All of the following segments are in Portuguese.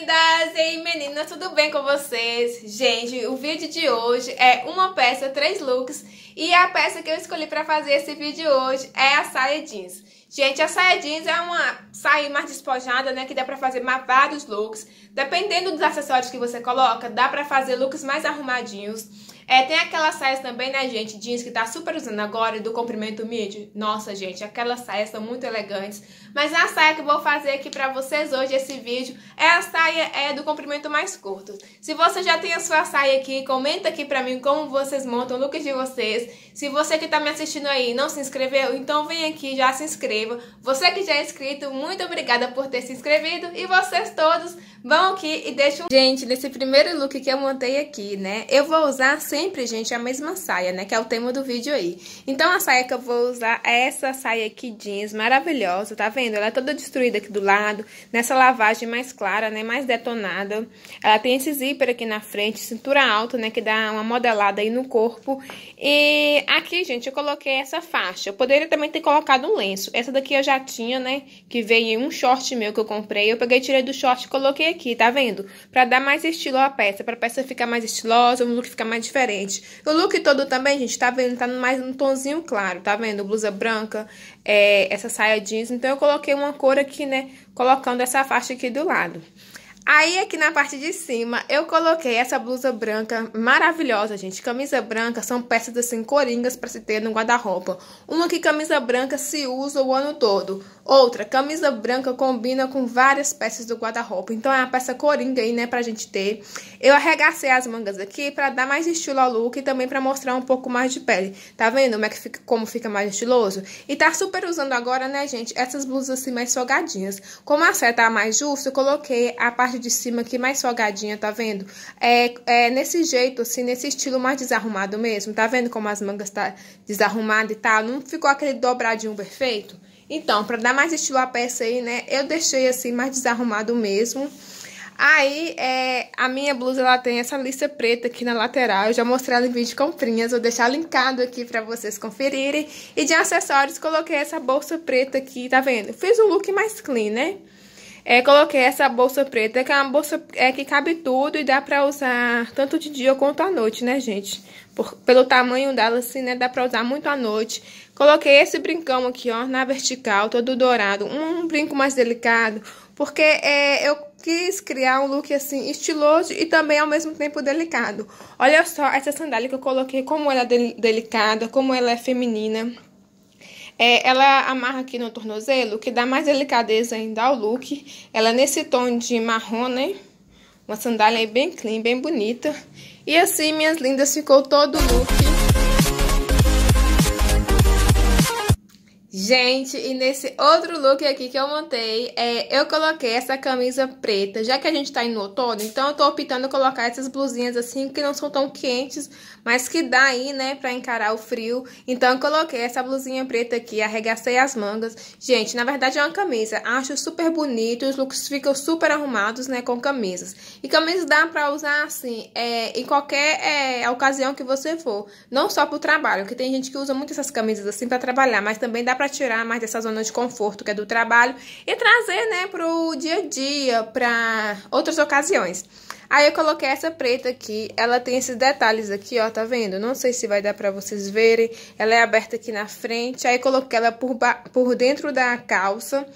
Meninas e meninas, tudo bem com vocês? Gente, o vídeo de hoje é uma peça, três looks e a peça que eu escolhi para fazer esse vídeo hoje é a saia jeans. Gente, a saia jeans é uma saia mais despojada, né, que dá para fazer vários looks. Dependendo dos acessórios que você coloca, dá para fazer looks mais arrumadinhos. É, tem aquelas saias também, né, gente? Jeans que tá super usando agora, do comprimento midi. Nossa, gente, aquelas saias são muito elegantes. Mas a saia que eu vou fazer aqui pra vocês hoje, esse vídeo, é a saia é do comprimento mais curto. Se você já tem a sua saia aqui, comenta aqui pra mim como vocês montam o look de vocês. Se você que tá me assistindo aí não se inscreveu, então vem aqui, já se inscreva. Você que já é inscrito, muito obrigada por ter se inscrevido. E vocês todos vão aqui e deixam... Gente, nesse primeiro look que eu montei aqui, né, eu vou usar... Assim, sempre, gente, é a mesma saia, né? Que é o tema do vídeo aí. Então, a saia que eu vou usar é essa saia aqui jeans maravilhosa, tá vendo? Ela é toda destruída aqui do lado, nessa lavagem mais clara, né? Mais detonada. Ela tem esse zíper aqui na frente, cintura alta, né? Que dá uma modelada aí no corpo. E aqui, gente, eu coloquei essa faixa. Eu poderia também ter colocado um lenço. Essa daqui eu já tinha, né? Que veio em um short meu que eu comprei. Eu peguei, tirei do short e coloquei aqui, tá vendo? Pra dar mais estilo à peça, pra peça ficar mais estilosa, o look ficar mais diferente diferente. O look todo também, gente, tá vendo? Tá mais um tonzinho claro, tá vendo? Blusa branca, é, essa saia jeans. Então, eu coloquei uma cor aqui, né? Colocando essa faixa aqui do lado. Aí aqui na parte de cima eu coloquei essa blusa branca maravilhosa, gente. Camisa branca são peças assim coringas para se ter no guarda-roupa. Uma que camisa branca se usa o ano todo. Outra, camisa branca combina com várias peças do guarda-roupa. Então é uma peça coringa aí, né, pra gente ter. Eu arregacei as mangas aqui para dar mais estilo ao look e também para mostrar um pouco mais de pele. Tá vendo como, é que fica, como fica mais estiloso? E tá super usando agora, né, gente, essas blusas assim mais folgadinhas. Como a seta é mais justa, eu coloquei a parte parte de cima aqui mais folgadinha, tá vendo? É, é nesse jeito, assim, nesse estilo mais desarrumado mesmo. Tá vendo como as mangas tá desarrumada e tal? Não ficou aquele dobradinho perfeito? Então, pra dar mais estilo à peça aí, né? Eu deixei assim mais desarrumado mesmo. Aí, é, a minha blusa, ela tem essa lista preta aqui na lateral. Eu já mostrei ela em vídeo de comprinhas. Vou deixar linkado aqui pra vocês conferirem. E de acessórios, coloquei essa bolsa preta aqui, tá vendo? Fiz um look mais clean, né? é, coloquei essa bolsa preta, que é uma bolsa é, que cabe tudo e dá pra usar tanto de dia quanto à noite, né, gente? Por, pelo tamanho dela, assim, né, dá pra usar muito à noite. Coloquei esse brincão aqui, ó, na vertical, todo dourado, um, um brinco mais delicado, porque é, eu quis criar um look, assim, estiloso e também, ao mesmo tempo, delicado. Olha só essa sandália que eu coloquei, como ela é delicada, como ela é feminina. É, ela amarra aqui no tornozelo, que dá mais delicadeza ainda ao look. Ela é nesse tom de marrom, né? Uma sandália bem clean, bem bonita. E assim, minhas lindas, ficou todo o look. Gente, e nesse outro look aqui que eu montei, é, eu coloquei essa camisa preta, já que a gente tá indo no outono, então eu tô optando colocar essas blusinhas assim, que não são tão quentes, mas que dá aí, né, pra encarar o frio. Então eu coloquei essa blusinha preta aqui, arregacei as mangas. Gente, na verdade é uma camisa, acho super bonito, os looks ficam super arrumados, né, com camisas. E camisas dá pra usar assim, é, em qualquer é, ocasião que você for, não só pro trabalho, que tem gente que usa muito essas camisas assim pra trabalhar, mas também dá pra para tirar mais dessa zona de conforto que é do trabalho e trazer, né, pro dia a dia, para outras ocasiões. Aí eu coloquei essa preta aqui, ela tem esses detalhes aqui, ó, tá vendo? Não sei se vai dar pra vocês verem, ela é aberta aqui na frente, aí coloquei ela por, por dentro da calça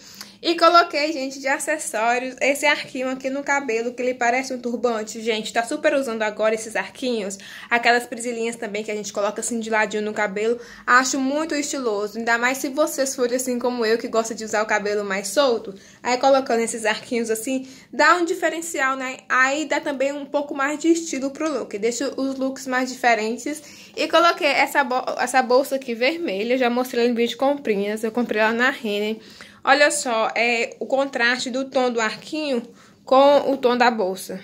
e coloquei, gente, de acessórios, esse arquinho aqui no cabelo, que ele parece um turbante. Gente, tá super usando agora esses arquinhos. Aquelas presilhinhas também que a gente coloca assim de ladinho no cabelo. Acho muito estiloso, ainda mais se vocês forem assim como eu, que gosta de usar o cabelo mais solto. Aí colocando esses arquinhos assim, dá um diferencial, né? Aí dá também um pouco mais de estilo pro look, deixa os looks mais diferentes. E coloquei essa, essa bolsa aqui vermelha, já mostrei no vídeo de comprinhas, eu comprei ela na Renner Olha só, é o contraste do tom do arquinho com o tom da bolsa.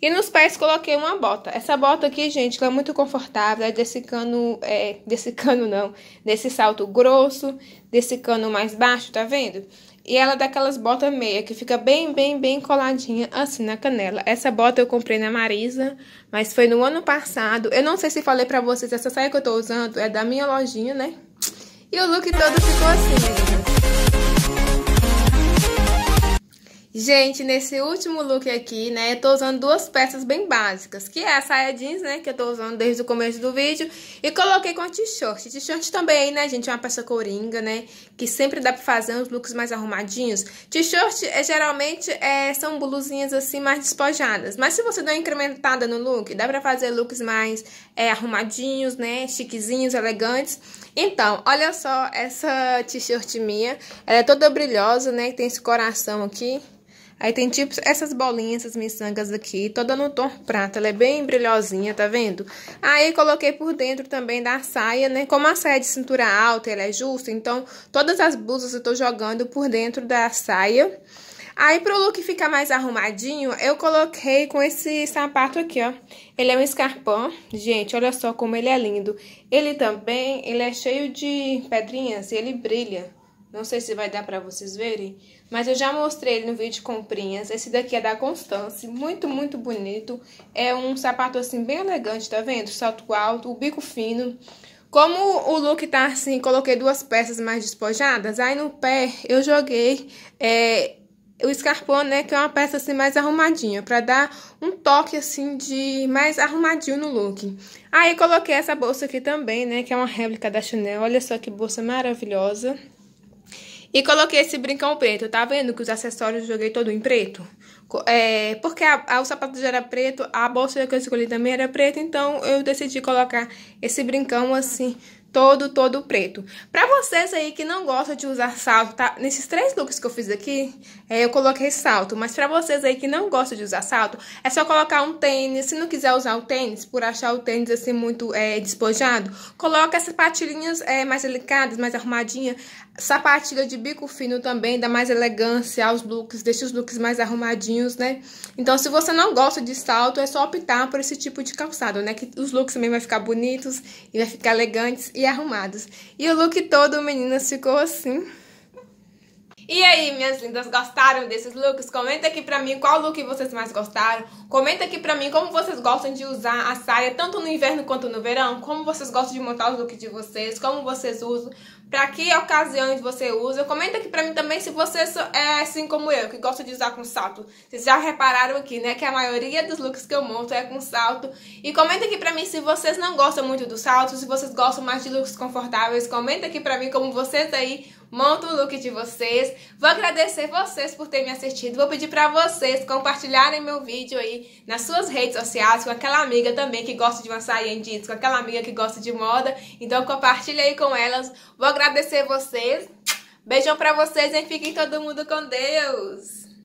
E nos pés coloquei uma bota. Essa bota aqui, gente, ela é muito confortável, é desse cano, é, desse cano não, desse salto grosso, desse cano mais baixo, tá vendo? E ela é daquelas botas meia, que fica bem, bem, bem coladinha, assim, na canela. Essa bota eu comprei na Marisa, mas foi no ano passado. Eu não sei se falei pra vocês, essa saia que eu tô usando é da minha lojinha, né? E o look todo ficou assim, meninas. Gente, nesse último look aqui, né, eu tô usando duas peças bem básicas, que é a saia jeans, né, que eu tô usando desde o começo do vídeo, e coloquei com a t-shirt. T-shirt também, né, gente, é uma peça coringa, né, que sempre dá pra fazer uns looks mais arrumadinhos. T-shirt, é, geralmente, é, são blusinhas, assim, mais despojadas, mas se você der uma incrementada no look, dá pra fazer looks mais é, arrumadinhos, né, chiquezinhos, elegantes. Então, olha só essa t-shirt minha, ela é toda brilhosa, né, tem esse coração aqui. Aí tem tipo essas bolinhas, essas miçangas aqui, toda no tom prata, ela é bem brilhosinha, tá vendo? Aí coloquei por dentro também da saia, né? Como a saia é de cintura alta, ela é justa, então todas as blusas eu tô jogando por dentro da saia. Aí pro look ficar mais arrumadinho, eu coloquei com esse sapato aqui, ó. Ele é um escarpão. Gente, olha só como ele é lindo. Ele também, ele é cheio de pedrinhas e ele brilha. Não sei se vai dar pra vocês verem, mas eu já mostrei ele no vídeo de comprinhas. Esse daqui é da Constance, muito, muito bonito. É um sapato, assim, bem elegante, tá vendo? Salto alto, o bico fino. Como o look tá assim, coloquei duas peças mais despojadas, aí no pé eu joguei é, o escarpão, né, que é uma peça assim mais arrumadinha, pra dar um toque assim de mais arrumadinho no look. Aí coloquei essa bolsa aqui também, né, que é uma réplica da Chanel, olha só que bolsa maravilhosa. E coloquei esse brincão preto. Tá vendo que os acessórios eu joguei todo em preto? É, porque a, a, o sapato já era preto, a bolsa que eu escolhi também era preta, então eu decidi colocar esse brincão assim todo, todo preto. Pra vocês aí que não gostam de usar salto, tá? Nesses três looks que eu fiz aqui, é, eu coloquei salto. Mas pra vocês aí que não gostam de usar salto, é só colocar um tênis. Se não quiser usar o tênis, por achar o tênis assim muito é, despojado, coloca essas patilhinhas é, mais delicadas, mais arrumadinha. Sapatilha de bico fino também dá mais elegância aos looks, deixa os looks mais arrumadinhos, né? Então, se você não gosta de salto, é só optar por esse tipo de calçado, né? Que os looks também vai ficar bonitos e vai ficar elegantes e arrumados. E o look todo, meninas, ficou assim. E aí, minhas lindas, gostaram desses looks? Comenta aqui pra mim qual look vocês mais gostaram. Comenta aqui pra mim como vocês gostam de usar a saia, tanto no inverno quanto no verão. Como vocês gostam de montar os looks de vocês, como vocês usam. Para que ocasiões você usa? Comenta aqui para mim também se você é assim como eu, que gosta de usar com salto. Vocês já repararam aqui, né, que a maioria dos looks que eu monto é com salto. E comenta aqui para mim se vocês não gostam muito do salto, se vocês gostam mais de looks confortáveis. Comenta aqui para mim como vocês aí montam o look de vocês. Vou agradecer vocês por terem me assistido. Vou pedir para vocês compartilharem meu vídeo aí nas suas redes sociais com aquela amiga também que gosta de uma saia em jeans, com aquela amiga que gosta de moda. Então compartilha aí com elas. Vou agradecer vocês. Beijão pra vocês, e Fiquem todo mundo com Deus.